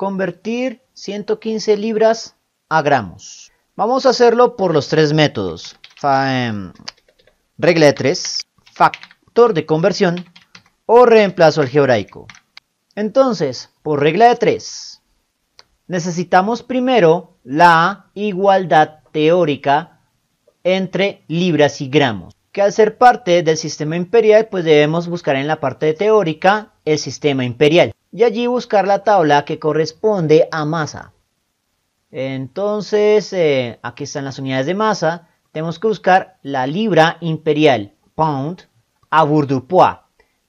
convertir 115 libras a gramos. Vamos a hacerlo por los tres métodos. Em, regla de 3, factor de conversión o reemplazo algebraico. Entonces, por regla de 3, necesitamos primero la igualdad teórica entre libras y gramos, que al ser parte del sistema imperial, pues debemos buscar en la parte teórica el sistema imperial y allí buscar la tabla que corresponde a masa. Entonces, eh, aquí están las unidades de masa. Tenemos que buscar la libra imperial, pound, a bourdupois.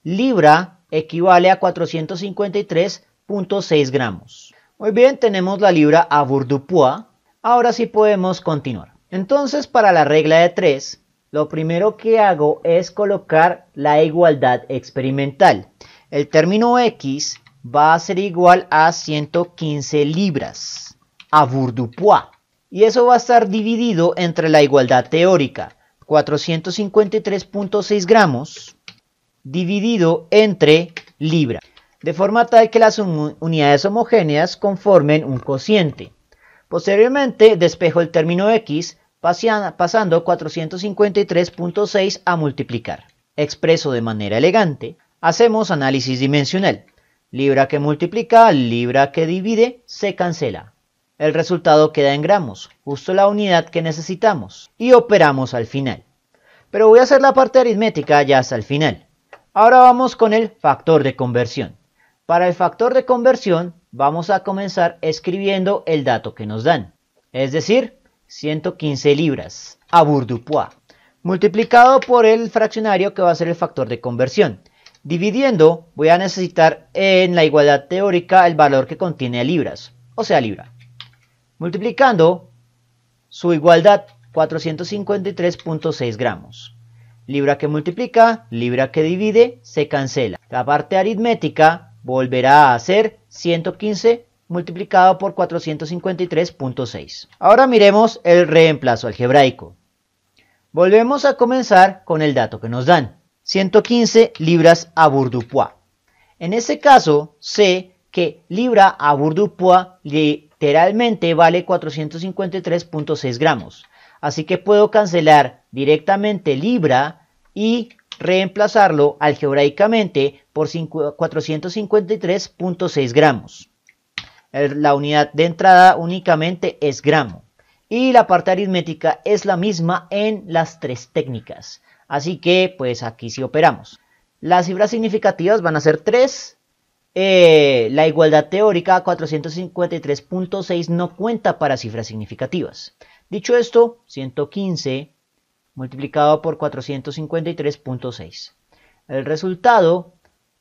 Libra equivale a 453.6 gramos. Muy bien, tenemos la libra a bourdupois. Ahora sí podemos continuar. Entonces, para la regla de 3, lo primero que hago es colocar la igualdad experimental. El término x va a ser igual a 115 libras a Bourdupois. Y eso va a estar dividido entre la igualdad teórica, 453.6 gramos, dividido entre libra, de forma tal que las unidades homogéneas conformen un cociente. Posteriormente despejo el término x pasando 453.6 a multiplicar. Expreso de manera elegante, hacemos análisis dimensional. Libra que multiplica, libra que divide, se cancela. El resultado queda en gramos, justo la unidad que necesitamos, y operamos al final. Pero voy a hacer la parte aritmética ya hasta el final. Ahora vamos con el factor de conversión. Para el factor de conversión vamos a comenzar escribiendo el dato que nos dan, es decir, 115 libras a Bourdupois, multiplicado por el fraccionario que va a ser el factor de conversión, Dividiendo, voy a necesitar en la igualdad teórica el valor que contiene libras, o sea, libra. Multiplicando, su igualdad 453.6 gramos. Libra que multiplica, libra que divide, se cancela. La parte aritmética volverá a ser 115 multiplicado por 453.6. Ahora miremos el reemplazo algebraico. Volvemos a comenzar con el dato que nos dan. 115 libras a Bourdupois. En ese caso, sé que libra a Bourdupois literalmente vale 453.6 gramos. Así que puedo cancelar directamente libra y reemplazarlo algebraicamente por 453.6 gramos. La unidad de entrada únicamente es gramo. Y la parte aritmética es la misma en las tres técnicas. Así que pues aquí sí operamos. Las cifras significativas van a ser 3. Eh, la igualdad teórica 453.6 no cuenta para cifras significativas. Dicho esto, 115 multiplicado por 453.6. El resultado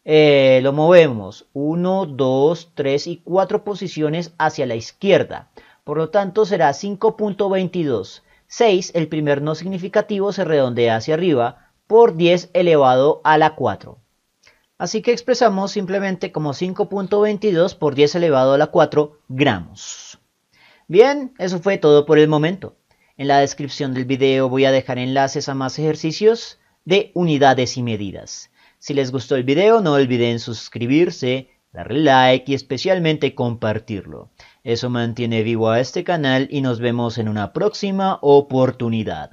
eh, lo movemos 1, 2, 3 y 4 posiciones hacia la izquierda. Por lo tanto será 5.22. 6, el primer no significativo se redondea hacia arriba por 10 elevado a la 4. Así que expresamos simplemente como 5.22 por 10 elevado a la 4 gramos. Bien, eso fue todo por el momento. En la descripción del video voy a dejar enlaces a más ejercicios de unidades y medidas. Si les gustó el video no olviden suscribirse, darle like y especialmente compartirlo. Eso mantiene vivo a este canal y nos vemos en una próxima oportunidad.